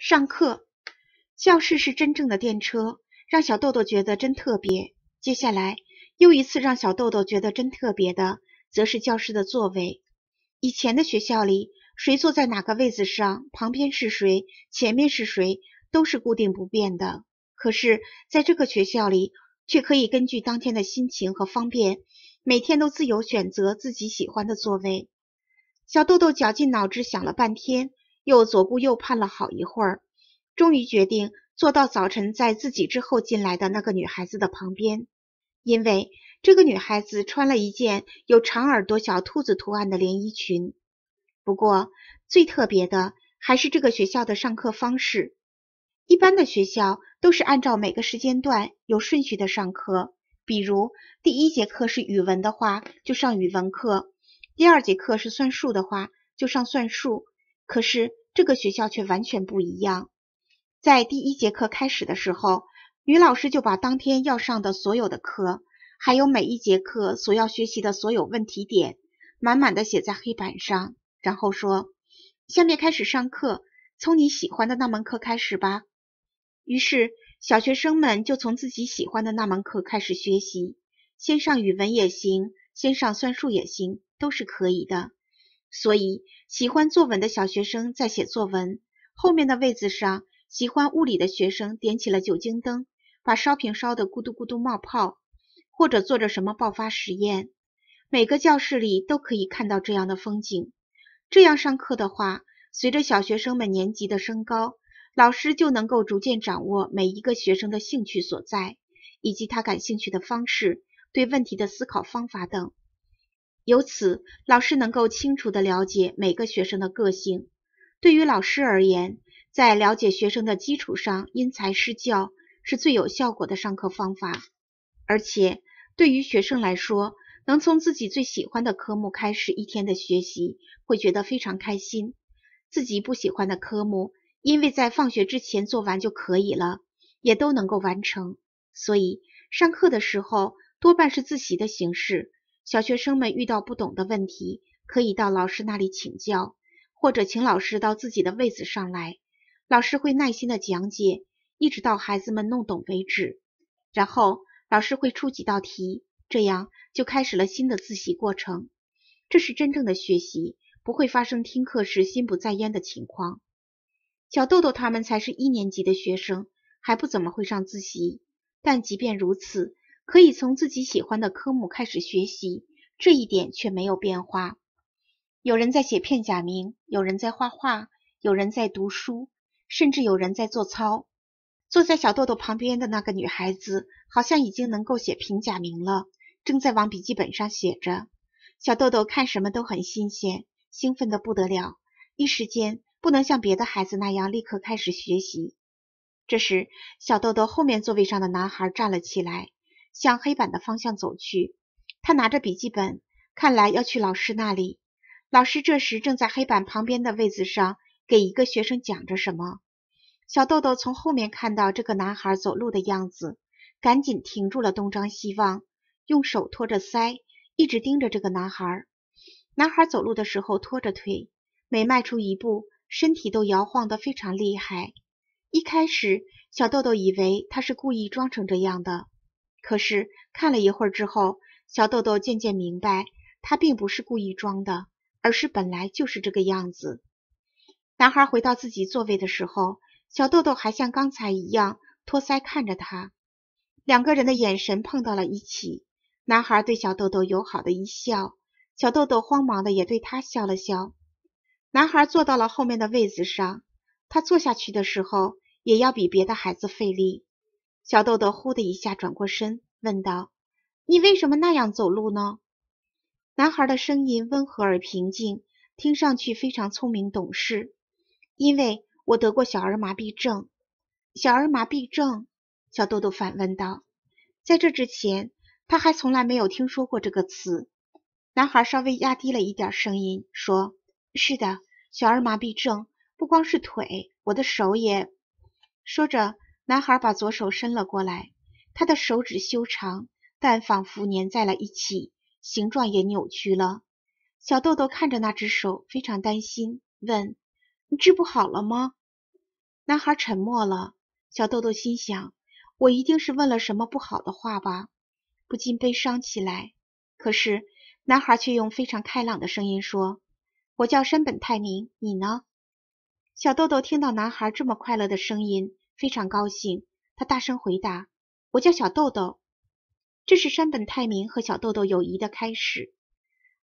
上课，教室是真正的电车，让小豆豆觉得真特别。接下来，又一次让小豆豆觉得真特别的，则是教室的座位。以前的学校里，谁坐在哪个位子上，旁边是谁，前面是谁，都是固定不变的。可是，在这个学校里，却可以根据当天的心情和方便，每天都自由选择自己喜欢的座位。小豆豆绞尽脑汁想了半天。又左顾右盼了好一会儿，终于决定坐到早晨在自己之后进来的那个女孩子的旁边，因为这个女孩子穿了一件有长耳朵小兔子图案的连衣裙。不过最特别的还是这个学校的上课方式，一般的学校都是按照每个时间段有顺序的上课，比如第一节课是语文的话就上语文课，第二节课是算术的话就上算术。可是。这个学校却完全不一样。在第一节课开始的时候，女老师就把当天要上的所有的课，还有每一节课所要学习的所有问题点，满满的写在黑板上，然后说：“下面开始上课，从你喜欢的那门课开始吧。”于是，小学生们就从自己喜欢的那门课开始学习，先上语文也行，先上算术也行，都是可以的。所以，喜欢作文的小学生在写作文；后面的位子上，喜欢物理的学生点起了酒精灯，把烧瓶烧得咕嘟咕嘟冒泡，或者做着什么爆发实验。每个教室里都可以看到这样的风景。这样上课的话，随着小学生们年级的升高，老师就能够逐渐掌握每一个学生的兴趣所在，以及他感兴趣的方式、对问题的思考方法等。由此，老师能够清楚地了解每个学生的个性。对于老师而言，在了解学生的基础上因材施教是最有效果的上课方法。而且，对于学生来说，能从自己最喜欢的科目开始一天的学习，会觉得非常开心。自己不喜欢的科目，因为在放学之前做完就可以了，也都能够完成。所以，上课的时候多半是自习的形式。小学生们遇到不懂的问题，可以到老师那里请教，或者请老师到自己的位子上来。老师会耐心的讲解，一直到孩子们弄懂为止。然后老师会出几道题，这样就开始了新的自习过程。这是真正的学习，不会发生听课时心不在焉的情况。小豆豆他们才是一年级的学生，还不怎么会上自习，但即便如此。可以从自己喜欢的科目开始学习，这一点却没有变化。有人在写片假名，有人在画画，有人在读书，甚至有人在做操。坐在小豆豆旁边的那个女孩子好像已经能够写平假名了，正在往笔记本上写着。小豆豆看什么都很新鲜，兴奋的不得了，一时间不能像别的孩子那样立刻开始学习。这时，小豆豆后面座位上的男孩站了起来。向黑板的方向走去，他拿着笔记本，看来要去老师那里。老师这时正在黑板旁边的位子上，给一个学生讲着什么。小豆豆从后面看到这个男孩走路的样子，赶紧停住了，东张西望，用手托着腮，一直盯着这个男孩。男孩走路的时候拖着腿，每迈出一步，身体都摇晃得非常厉害。一开始，小豆豆以为他是故意装成这样的。可是看了一会儿之后，小豆豆渐渐明白，他并不是故意装的，而是本来就是这个样子。男孩回到自己座位的时候，小豆豆还像刚才一样托腮看着他。两个人的眼神碰到了一起，男孩对小豆豆友好的一笑，小豆豆慌忙的也对他笑了笑。男孩坐到了后面的位子上，他坐下去的时候也要比别的孩子费力。小豆豆忽的一下转过身，问道：“你为什么那样走路呢？”男孩的声音温和而平静，听上去非常聪明懂事。因为，我得过小儿麻痹症。小儿麻痹症？小豆豆反问道。在这之前，他还从来没有听说过这个词。男孩稍微压低了一点声音说：“是的，小儿麻痹症不光是腿，我的手也……”说着。男孩把左手伸了过来，他的手指修长，但仿佛粘在了一起，形状也扭曲了。小豆豆看着那只手，非常担心，问：“你治不好了吗？”男孩沉默了。小豆豆心想：“我一定是问了什么不好的话吧。”不禁悲伤起来。可是男孩却用非常开朗的声音说：“我叫山本泰明，你呢？”小豆豆听到男孩这么快乐的声音。非常高兴，他大声回答：“我叫小豆豆。”这是山本泰明和小豆豆友谊的开始。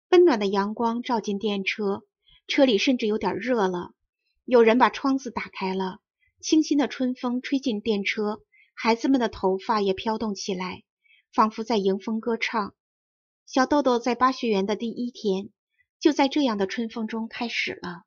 温暖的阳光照进电车，车里甚至有点热了。有人把窗子打开了，清新的春风吹进电车，孩子们的头发也飘动起来，仿佛在迎风歌唱。小豆豆在巴学园的第一天，就在这样的春风中开始了。